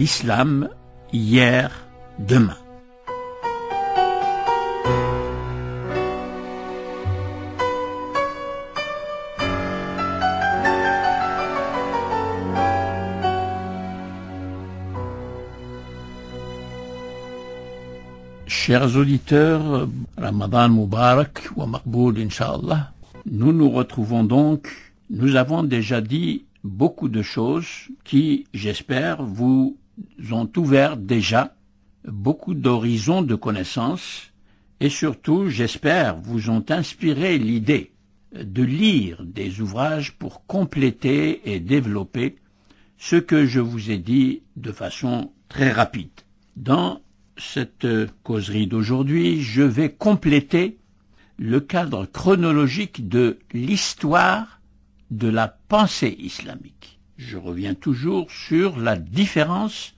l'islam hier, demain. Chers auditeurs, Ramadan Mubarak wa Maqboul Inch'Allah, nous nous retrouvons donc, nous avons déjà dit beaucoup de choses qui, j'espère, vous ont ouvert déjà beaucoup d'horizons de connaissances et surtout, j'espère, vous ont inspiré l'idée de lire des ouvrages pour compléter et développer ce que je vous ai dit de façon très rapide. Dans cette causerie d'aujourd'hui, je vais compléter le cadre chronologique de l'histoire de la pensée islamique je reviens toujours sur la différence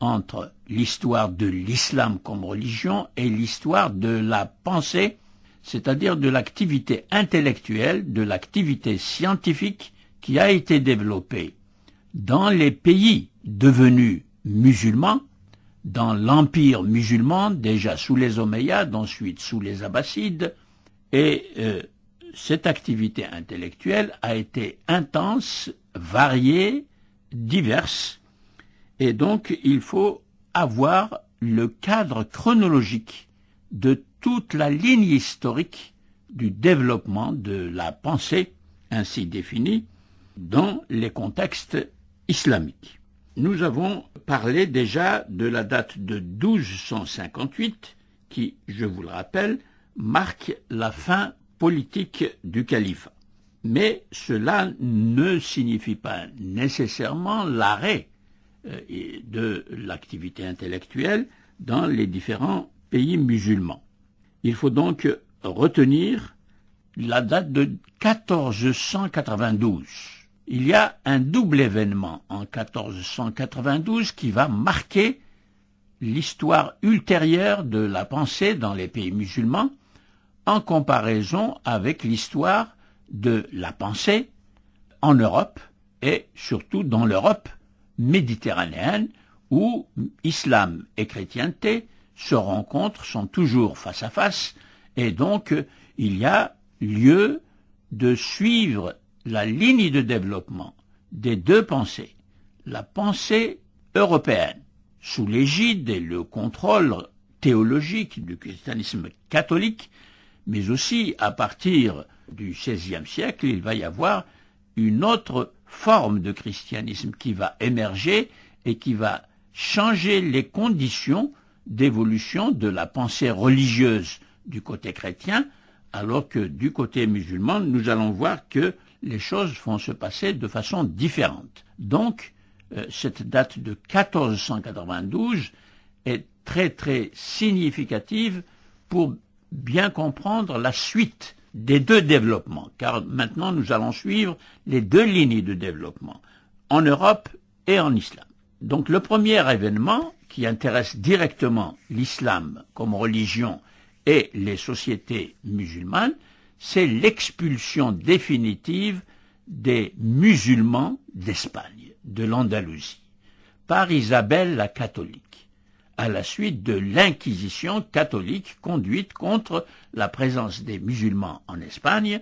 entre l'histoire de l'islam comme religion et l'histoire de la pensée, c'est-à-dire de l'activité intellectuelle, de l'activité scientifique qui a été développée dans les pays devenus musulmans, dans l'empire musulman, déjà sous les Omeyyades, ensuite sous les Abbassides, et euh, cette activité intellectuelle a été intense variées, diverses, et donc il faut avoir le cadre chronologique de toute la ligne historique du développement de la pensée ainsi définie dans les contextes islamiques. Nous avons parlé déjà de la date de 1258 qui, je vous le rappelle, marque la fin politique du califat. Mais cela ne signifie pas nécessairement l'arrêt euh, de l'activité intellectuelle dans les différents pays musulmans. Il faut donc retenir la date de 1492. Il y a un double événement en 1492 qui va marquer l'histoire ultérieure de la pensée dans les pays musulmans en comparaison avec l'histoire de la pensée en Europe et surtout dans l'Europe méditerranéenne où islam et chrétienté se rencontrent, sont toujours face à face et donc il y a lieu de suivre la ligne de développement des deux pensées, la pensée européenne sous l'égide et le contrôle théologique du christianisme catholique, mais aussi à partir du XVIe siècle, il va y avoir une autre forme de christianisme qui va émerger et qui va changer les conditions d'évolution de la pensée religieuse du côté chrétien, alors que du côté musulman, nous allons voir que les choses vont se passer de façon différente. Donc, euh, cette date de 1492 est très très significative pour bien comprendre la suite des deux développements, car maintenant nous allons suivre les deux lignes de développement, en Europe et en islam. Donc le premier événement qui intéresse directement l'islam comme religion et les sociétés musulmanes, c'est l'expulsion définitive des musulmans d'Espagne, de l'Andalousie, par Isabelle la catholique à la suite de l'inquisition catholique conduite contre la présence des musulmans en Espagne,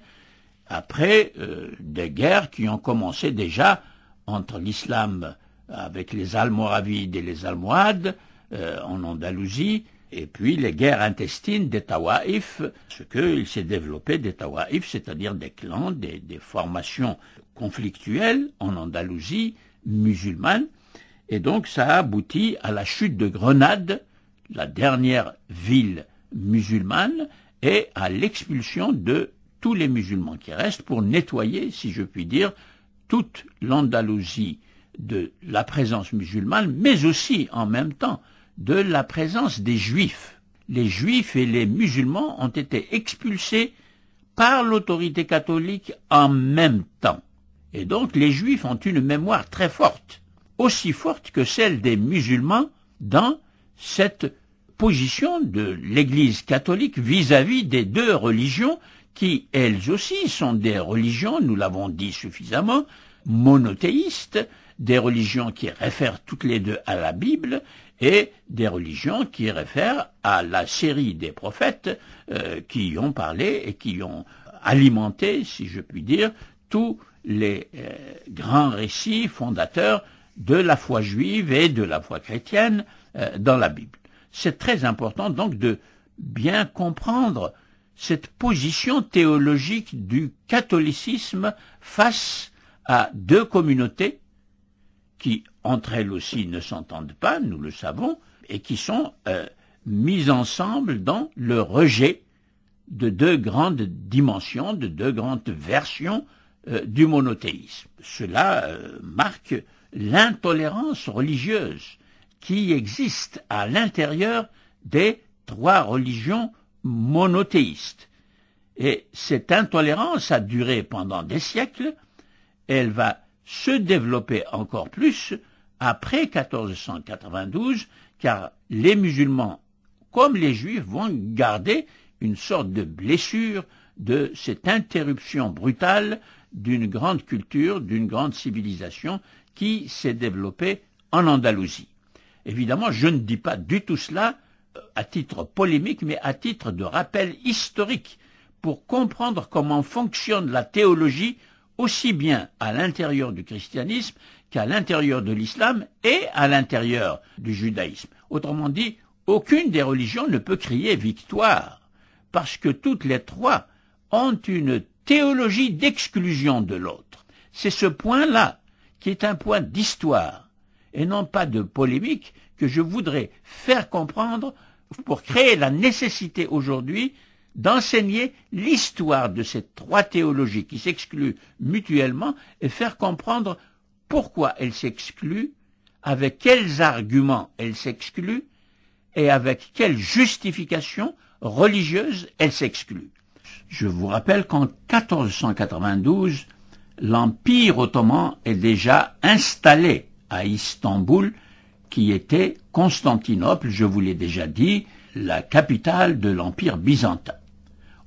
après euh, des guerres qui ont commencé déjà entre l'islam avec les Almoravides et les Almohades euh, en Andalousie, et puis les guerres intestines des Tawaïfs, ce qu'il s'est développé des Tawaïf, c'est-à-dire des clans, des, des formations conflictuelles en Andalousie musulmane, et donc ça aboutit à la chute de Grenade, la dernière ville musulmane, et à l'expulsion de tous les musulmans qui restent pour nettoyer, si je puis dire, toute l'Andalousie de la présence musulmane, mais aussi en même temps de la présence des juifs. Les juifs et les musulmans ont été expulsés par l'autorité catholique en même temps. Et donc les juifs ont une mémoire très forte aussi forte que celle des musulmans dans cette position de l'Église catholique vis-à-vis des deux religions qui, elles aussi, sont des religions, nous l'avons dit suffisamment, monothéistes, des religions qui réfèrent toutes les deux à la Bible et des religions qui réfèrent à la série des prophètes euh, qui y ont parlé et qui ont alimenté, si je puis dire, tous les euh, grands récits fondateurs de la foi juive et de la foi chrétienne euh, dans la Bible. C'est très important donc de bien comprendre cette position théologique du catholicisme face à deux communautés qui, entre elles aussi, ne s'entendent pas, nous le savons, et qui sont euh, mises ensemble dans le rejet de deux grandes dimensions, de deux grandes versions euh, du monothéisme. Cela marque l'intolérance religieuse qui existe à l'intérieur des trois religions monothéistes. Et cette intolérance a duré pendant des siècles, elle va se développer encore plus après 1492, car les musulmans, comme les juifs, vont garder une sorte de blessure de cette interruption brutale d'une grande culture, d'une grande civilisation qui s'est développé en Andalousie. Évidemment, je ne dis pas du tout cela euh, à titre polémique, mais à titre de rappel historique, pour comprendre comment fonctionne la théologie aussi bien à l'intérieur du christianisme qu'à l'intérieur de l'islam et à l'intérieur du judaïsme. Autrement dit, aucune des religions ne peut crier victoire, parce que toutes les trois ont une théologie d'exclusion de l'autre. C'est ce point-là qui est un point d'histoire et non pas de polémique que je voudrais faire comprendre pour créer la nécessité aujourd'hui d'enseigner l'histoire de ces trois théologies qui s'excluent mutuellement et faire comprendre pourquoi elles s'excluent, avec quels arguments elles s'excluent et avec quelle justification religieuse elles s'excluent. Je vous rappelle qu'en 1492, l'Empire ottoman est déjà installé à Istanbul, qui était Constantinople, je vous l'ai déjà dit, la capitale de l'Empire byzantin.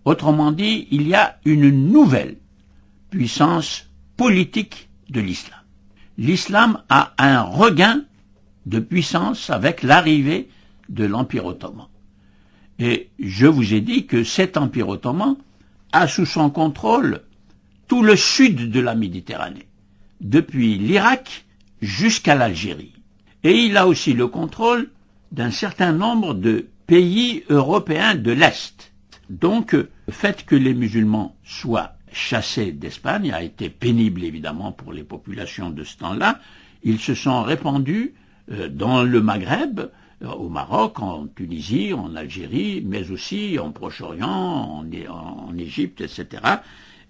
Autrement dit, il y a une nouvelle puissance politique de l'islam. L'islam a un regain de puissance avec l'arrivée de l'Empire ottoman. Et je vous ai dit que cet Empire ottoman a sous son contrôle tout le sud de la Méditerranée, depuis l'Irak jusqu'à l'Algérie. Et il a aussi le contrôle d'un certain nombre de pays européens de l'Est. Donc, le fait que les musulmans soient chassés d'Espagne a été pénible évidemment pour les populations de ce temps-là. Ils se sont répandus euh, dans le Maghreb, euh, au Maroc, en Tunisie, en Algérie, mais aussi en Proche-Orient, en, Égypte, etc.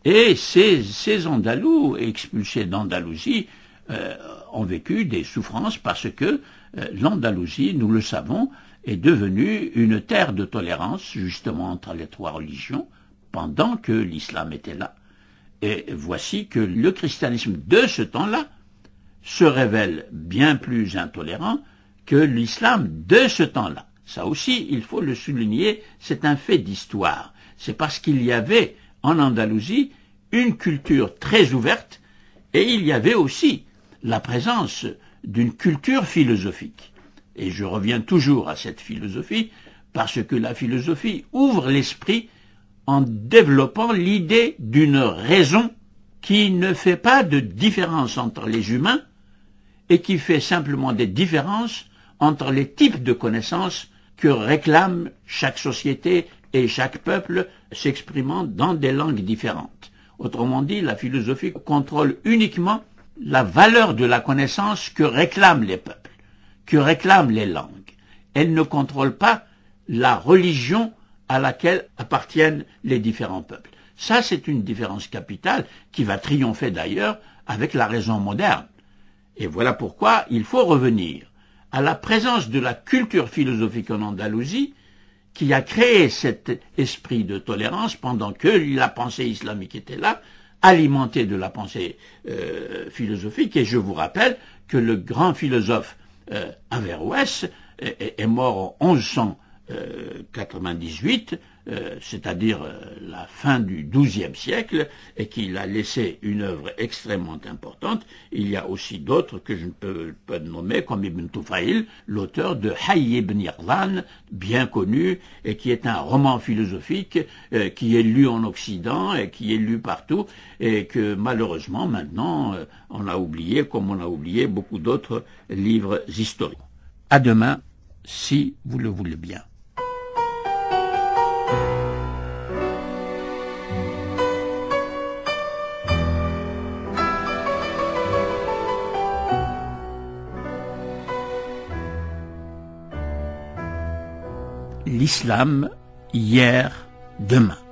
Et ces, Andalous, expulsés d'Andalousie, euh, ont vécu des souffrances parce que euh, l'Andalousie, nous le savons, est devenue une terre de tolérance, justement, entre les trois religions, pendant que l'islam était là. Et voici que le christianisme de ce temps-là se révèle bien plus intolérant que l'islam de ce temps-là. Ça aussi, il faut le souligner, c'est un fait d'histoire. C'est parce qu'il y avait en Andalousie une culture très ouverte et il y avait aussi la présence d'une culture philosophique. Et je reviens toujours à cette philosophie parce que la philosophie ouvre l'esprit en développant l'idée d'une raison qui ne fait pas de différence entre les humains et qui fait simplement des différences entre les types de connaissances que réclament chaque société et chaque peuple s'exprimant dans des langues différentes. Autrement dit, la philosophie contrôle uniquement la valeur de la connaissance que réclament les peuples, que réclament les langues. Elle ne contrôle pas la religion à laquelle appartiennent les différents peuples. Ça, c'est une différence capitale qui va triompher d'ailleurs avec la raison moderne. Et voilà pourquoi il faut revenir à la présence de la culture philosophique en Andalousie qui a créé cet esprit de tolérance pendant que la pensée islamique était là, alimentée de la pensée euh, philosophique. Et je vous rappelle que le grand philosophe euh, Averroès est, est, mort en 1198 euh, c'est-à-dire euh, la fin du XIIe siècle, et qu'il a laissé une œuvre extrêmement importante. Il y a aussi d'autres que je ne peux pas nommer, comme Ibn Tufail, l'auteur de Hayy ibn bien connu, et qui est un roman philosophique euh, qui est lu en Occident et qui est lu partout, et que malheureusement maintenant on a oublié, comme on a oublié beaucoup d'autres livres historiques. À demain, si vous le voulez bien l'islam hier, demain.